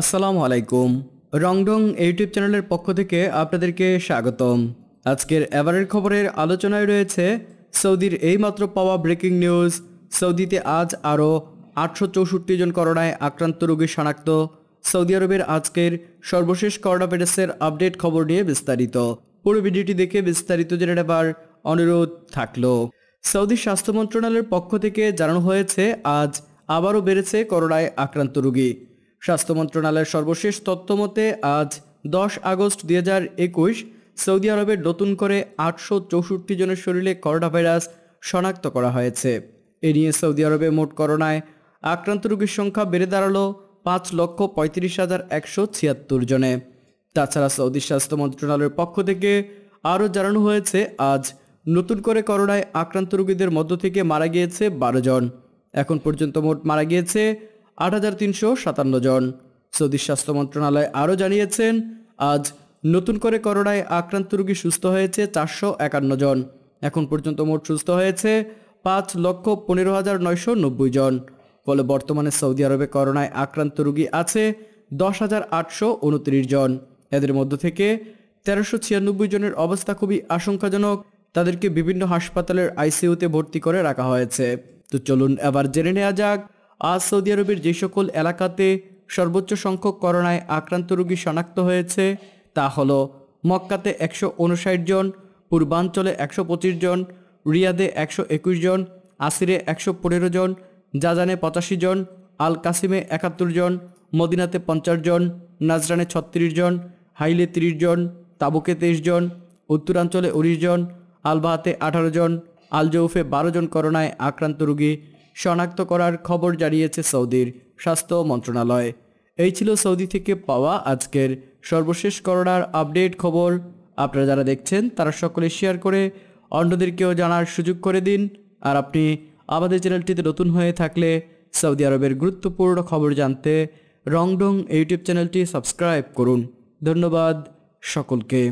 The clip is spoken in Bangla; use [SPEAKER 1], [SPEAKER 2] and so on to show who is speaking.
[SPEAKER 1] আসসালামু আলাইকুম রংডং ইউটিউব চ্যানেলের পক্ষ থেকে আপনাদেরকে স্বাগতম আজকের এবারের খবরের আলোচনায় রয়েছে সৌদির এইমাত্র পাওয়া ব্রেকিং নিউজ সৌদিতে আজ আরও আটশো চৌষট্টি জন করোনায় আক্রান্ত রোগী শনাক্ত সৌদি আরবের আজকের সর্বশেষ করোনা ভাইরাসের আপডেট খবর নিয়ে বিস্তারিত পুরো ভিডিওটি দেখে বিস্তারিত জেনে নেবার অনুরোধ থাকল সৌদি স্বাস্থ্য মন্ত্রণালয়ের পক্ষ থেকে জানানো হয়েছে আজ আবারও বেড়েছে করোনায় আক্রান্ত রোগী স্বাস্থ্য মন্ত্রণালয়ের সর্বশেষ তথ্য মতে আজ দশ আগস্ট দুই হাজার একুশ সৌদি আরবে নতুন করে আটশো চৌষট্টি জনের শরীরে করোনা ভাইরাস শনাক্ত করা হয়েছে এ নিয়ে সৌদি আরবে মোট করোনায় আক্রান্ত রোগীর সংখ্যা বেড়ে দাঁড়ালো পাঁচ লক্ষ পঁয়ত্রিশ হাজার একশো ছিয়াত্তর জনে তাছাড়া সৌদি স্বাস্থ্য মন্ত্রণালয়ের পক্ষ থেকে আরও জানানো হয়েছে আজ নতুন করে করোনায় আক্রান্ত রোগীদের মধ্য থেকে মারা গিয়েছে বারো জন এখন পর্যন্ত মোট মারা গিয়েছে আট হাজার তিনশো সাতান্ন জন সৌদি স্বাস্থ্য মন্ত্রণালয় আরও জানিয়েছেন আজ নতুন করে করোনায় আক্রান্ত রোগী সুস্থ হয়েছে চারশো একান্ন জন এখন পর্যন্ত মোট সুস্থ হয়েছে পাঁচ লক্ষ পনেরো হাজার নয়শো নব্বই জন ফলে বর্তমানে সৌদি আরবে করোনায় আক্রান্ত রোগী আছে দশ হাজার আটশো উনত্রিশ জন এদের মধ্য থেকে তেরোশো ছিয়ানব্বই জনের অবস্থা খুবই আশঙ্কাজনক তাদেরকে বিভিন্ন হাসপাতালের আইসিইউতে ভর্তি করে রাখা হয়েছে তো চলুন এবার জেনে নেওয়া যাক আজ সৌদি আরবের যে সকল এলাকাতে সর্বোচ্চ সংখ্যক করোনায় আক্রান্ত রোগী শনাক্ত হয়েছে তা হল মক্কাতে একশো উনষাট জন পূর্বাঞ্চলে একশো পঁচিশ জন রিয়াদে একশো একুশ জন আসিরে একশো পনেরো জন জাজানে পঁচাশি জন আল কাসিমে একাত্তর জন মদিনাতে পঞ্চাশ জন নাজরানে ছত্রিশ জন হাইলে তিরিশ জন তাবুকে তেইশ জন উত্তরাঞ্চলে উনিশ জন আলবাহাতে আঠারো জন আলজৌফে বারো জন করোনায় আক্রান্ত রুগী শনাক্ত করার খবর জানিয়েছে সৌদির স্বাস্থ্য মন্ত্রণালয় এই ছিল সৌদি থেকে পাওয়া আজকের সর্বশেষ করোনার আপডেট খবর আপনারা যারা দেখছেন তারা সকলে শেয়ার করে অন্যদেরকেও জানার সুযোগ করে দিন আর আপনি আমাদের চ্যানেলটিতে নতুন হয়ে থাকলে সৌদি আরবের গুরুত্বপূর্ণ খবর জানতে রংডং ইউটিউব চ্যানেলটি সাবস্ক্রাইব করুন ধন্যবাদ সকলকে